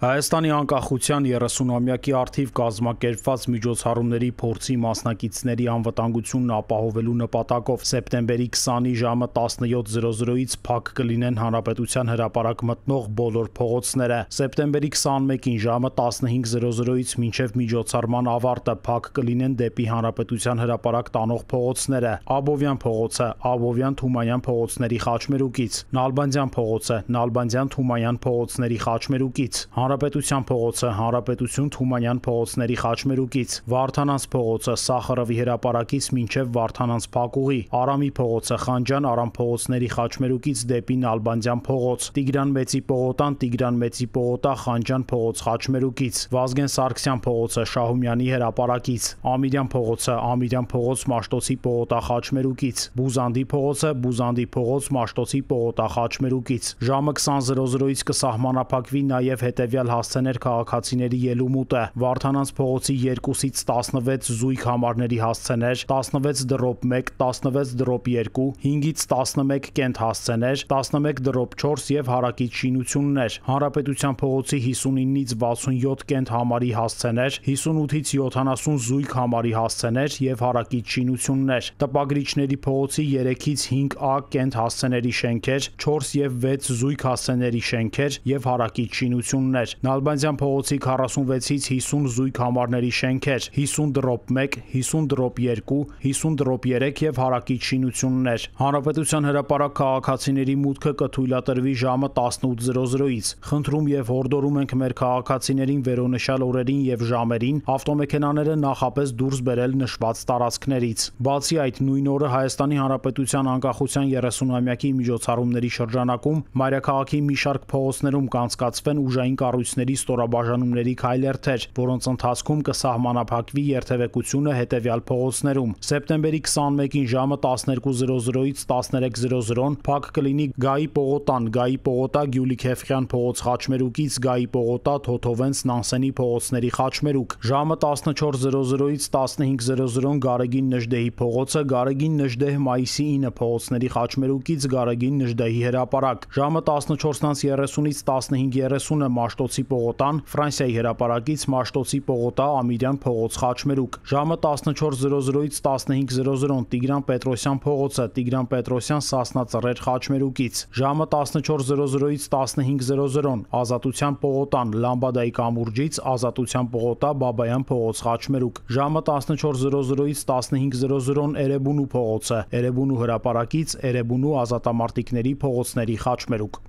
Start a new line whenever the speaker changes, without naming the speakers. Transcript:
Հայաստանի անկախության 30-ամյակի արդիվ կազմակերպված միջոցառումների փորձի մասնակիցների անվտանգությունն ապահովելու նպատակով սեպտեմբերի 20-ի ժամը 17:00-ից փակ կլինեն Հանրապետության հրապարակ մտնող բոլոր փողոցները։ Սեպտեմբերի 21-ին ժամը 15:00-ից մինչև միջոցառման ավարտը փակ կլինեն դեպի Հանրապետության հրապարակ տանող փողոցները՝ Աբովյան փողոցը, Աբովյան-Թումանյան փողոցների խաչմերուկից, Նալբանդյան փողոցը, Նալբանդյան-Թումանյան փողոցների խաչմերուկից։ Հանրապետության փողոցը, Հանրապետություն Թումանյան փողոցների խաչմերուկից, Վարդանանց փողոցը, Սախարովի հրապարակից մինչև Վարդանանց փակուղի, Արամի փողոցը, Խանջան Արամ փողոցների խաչմերուկից դեպի Նալբանդյան փողոց, Տիգրան Մեծի փողոտան, Տիգրան Մեծի փողոտա, Խանջան փողոց խաչմերուկից, Վազգեն Սարգսյան փողոցը, Շահումյանի հրապարակից, Ամիրյան փողոցը, Ամիրյան փողոց, Մաշտոցի փողոտա խաչմերուկից, Բուզանդի փողոցը, Բուզանդի փողոց, Մաշտոցի փողոտա խաչմերուկից։ Ժամը 20:00-ից կսահմանափակվի նաև հետևյալ վերաբերյալ հասցեներ քաղաքացիների ելումուտը։ Վարդանանց փողոցի 2-ից 16 զույգ համարների հասցեներ, 16.1, 16.2, 5-ից 11 կենտ հասցեներ, 11.4 եւ հարակից շինություններ։ Հանրապետության փողոցի 59-ից 67 կենտ համարի հասցեներ, 58-ից 70 զույգ համարի հասցեներ եւ հարակից շինություններ։ Տպագրիչների փողոցի 3-ից 5A կենտ հասցեների շենքեր, 4 եւ 6 զույգ հասցեների շենքեր եւ հարակից շինություններ շենքեր, Նալբանդյան փողոցի 46-ից 50 զույգ համարների շենքեր, 50 դրոպ 1, 50 դրոպ 2, 50 դրոպ 3 եւ հարակից շինություններ։ Հանրապետության հրապարակ քաղաքացիների մուտքը կթույլատրվի ժամը 18:00-ից։ Խնդրում եւ հորդորում ենք մեր քաղաքացիներին վերոնշյալ օրերին եւ ժամերին ավտոմեքենաները նախապես դուրս բերել նշված տարածքներից։ Բացի այդ, նույն օրը Հայաստանի Հանրապետության անկախության 30-ամյակի միջոցառումների շրջանակում մայրաքաղաքի մի շարք փողոցներում կանցկացվեն ուժային կառույցների կառույցների ստորաբաժանումների քայլերթեր, որոնց ընթացքում կսահմանափակվի երթևեկությունը հետևյալ փողոցներում։ Սեպտեմբերի 21-ին ժամը 12:00-ից 13:00-ն փակ կլինի Գայի Պողոտան, Գայի Պողոտա Գյուլիքևխյան փողոց խաչմերուկից Գայի Պողոտա Թոթովենց Նանսենի փողոցների խաչմերուկ։ Ժամը 14:00-ից 15:00-ն Գարեգին Նժդեհի փողոցը, Գարեգին Նժդեհ մայիսի 9 փողոցների խաչմերուկից Գարեգին Նժդեհի հրապարակ։ Ժամը 14:30-ից 15:30-ը Մաշ Մաշտոցի Պողոտան, Ֆրանսիայի հրապարակից Մաշտոցի Պողոտա Ամիրյան փողոց Խաչմերուկ։ Ժամը 14:00-ից 15:00 Տիգրան Պետրոսյան փողոցը, Տիգրան Պետրոսյան Սասնա ծռեր Խաչմերուկից։ Ժամը 14:00-ից 15:00 Ազատության Պողոտան, Լամբադայի կամուրջից Ազատության Պողոտա Բաբայան փողոց Խաչմերուկ։ Ժամը 14:00-ից 15:00 Էրեբունու փողոցը, Էրեբունու հրապարակից Էրեբունու ազատամարտիկների փողոցների Խաչմերուկ։